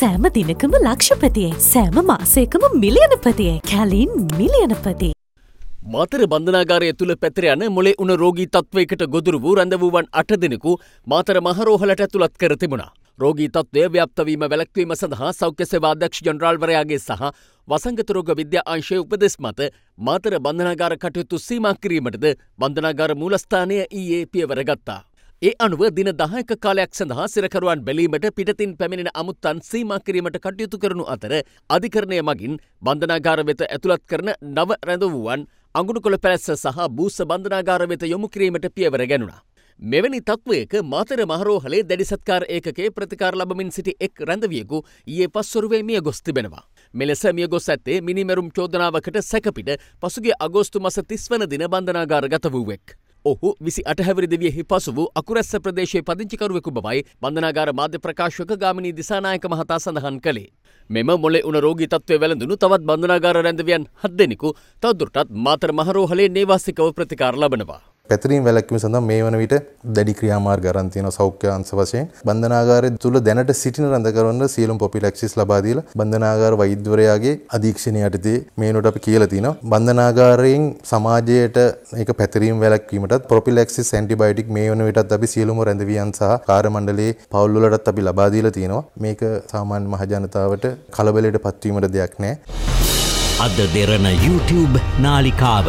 සෑම දිනකම ලක්ෂපතියේ සෑම මාසේකම මිලියනපතියේ කැලින් මිලියනපති. මාතර බන්ධනාගාරය තුළ පැතර යන මොලේ උන රෝගී තත්වයකට ගොදුරු වූ රැඳ වූවන් අට දෙනෙකු මාතර මහරෝහලට ඇතුළත් කර තිබුණා. රෝගී තත්ත්වය ව්‍යප්තවීම වැළැක්වීම සඳහා සෞඛ්‍ය සේවා අධ්‍යක්ෂ ජනරාල්වරයාගේ සහ වසංගත රෝග විද්‍යා අංශයේ උපදෙස් මත මාතර බන්ධනාගාර කටයුතු සීමා කිරීමටද බන්ධනාගාර මූලස්ථානය ඊයේ පියවර ගත්තා. ඒ අනුව දින දහයක කාලයක් සඳහා සිරකරුවන් බැලීමට පිටතින් පැමිණෙන අමුත්තන් සීමා කිරීමට කටයුතු කරනු අතර අධිකරණය මගින් බන්ධනාගාර වෙත ඇතුළත් කරන නව රැඳවුවන් අගුණුකොළ පැලැස්ස සහ බූස බන්ධනාගාර වෙත යොමු කිරීමට පියවර ගැනුණා. මෙවැනි තත්ත්වයක මාතර මහරෝහලේ දැඩි සත්කාර ඒකේ ප්‍රතිකාර ලබමින් සිටි එක් රැඳවියෙකු ඊයේ පස්වරුවේ මිය ගොස් තිබෙනවා. මෙලෙස මිය ගොස් ඇත්තේ මිනිමැරුම් චෝදනාවකට සැකපිට පසුගේ අගෝස්තු මස තිස්වන දින බන්ධනාගාර ගත වූවෙක්. ඔහු විසි අටහැවරි දෙවියෙහි පසු වූ අකුරැස්ස ප්‍රදේශයේ පදිංචිකරුවෙකු බවයි බන්ධනාගාර මාධ්‍ය ප්‍රකාශක ගාමිණී දිසානායක මහතා සඳහන් කළේ. මෙම මොලේ උන රෝගී තත්ත්වය වැළඳුණු තවත් බන්ධනාගාර රැඳවියන් හත් දෙනෙකු තවදුරටත් මාතර මහරෝහලේ නේවාසිකව ප්‍රතිකාර ලබනවා. පැතරීම් වැලැක්වීම සඳහා මේ වන විට දැඩි ක්‍රියාමාර්ග අරන් තියෙනවා සෞඛ්‍ය අංශ වශයෙන් බන්ධනාගාරය තුල දැනට සිටින රඳකරුවන් සියලුම පොපිලැක්සිස් ලබා දීලා බන්ධනාගාර වෛද්‍යවරයාගේ අධීක්ෂණය යටතේ මේනොට අපි කියලා තිනවා බන්ධනාගාරයෙන් සමාජයට ඒක පැතරීම් වැලැක්වීමටත් ප්‍රොපිලැක්සිස් ඇන්ටිබයොටික් මේ වන විටත් අපි සියලුම රැඳවියන් සහ කාර්ය මණ්ඩලයේ පවුල් වලටත් අපි ලබා දීලා තියෙනවා මේක සාමාන්‍ය මහජනතාවට කලබලයට පත්වීමට දෙයක් නැහැ අද දෙරන YouTube නාලිකාව